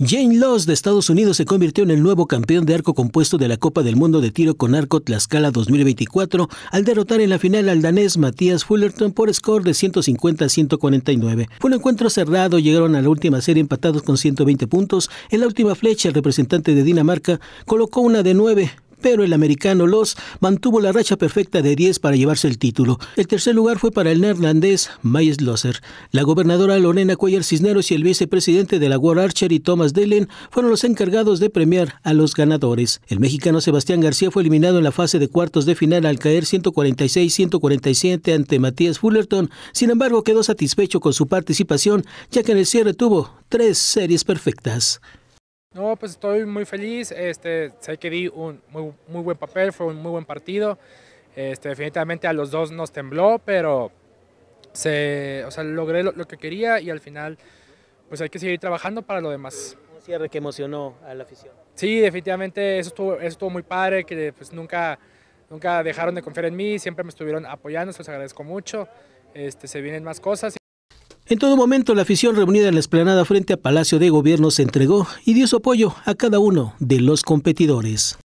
Jane Loss de Estados Unidos se convirtió en el nuevo campeón de arco compuesto de la Copa del Mundo de Tiro con Arco Tlaxcala 2024 al derrotar en la final al danés Matías Fullerton por score de 150 a 149. Fue un encuentro cerrado, llegaron a la última serie empatados con 120 puntos. En la última flecha el representante de Dinamarca colocó una de 9, pero el americano Los mantuvo la racha perfecta de 10 para llevarse el título. El tercer lugar fue para el neerlandés Mayes Loser. La gobernadora Lorena Cuellar Cisneros y el vicepresidente de la War y Thomas Dellen fueron los encargados de premiar a los ganadores. El mexicano Sebastián García fue eliminado en la fase de cuartos de final al caer 146-147 ante Matías Fullerton. Sin embargo, quedó satisfecho con su participación, ya que en el cierre tuvo tres series perfectas. No, pues estoy muy feliz. Este, sé que di un muy, muy buen papel, fue un muy buen partido. Este, definitivamente a los dos nos tembló, pero se, o sea, logré lo, que quería y al final pues hay que seguir trabajando para lo demás. Un cierre que emocionó a la afición. Sí, definitivamente eso estuvo, estuvo muy padre, que pues nunca, nunca dejaron de confiar en mí, siempre me estuvieron apoyando, se los agradezco mucho. Este, se vienen más cosas. En todo momento, la afición reunida en la explanada frente a Palacio de Gobierno se entregó y dio su apoyo a cada uno de los competidores.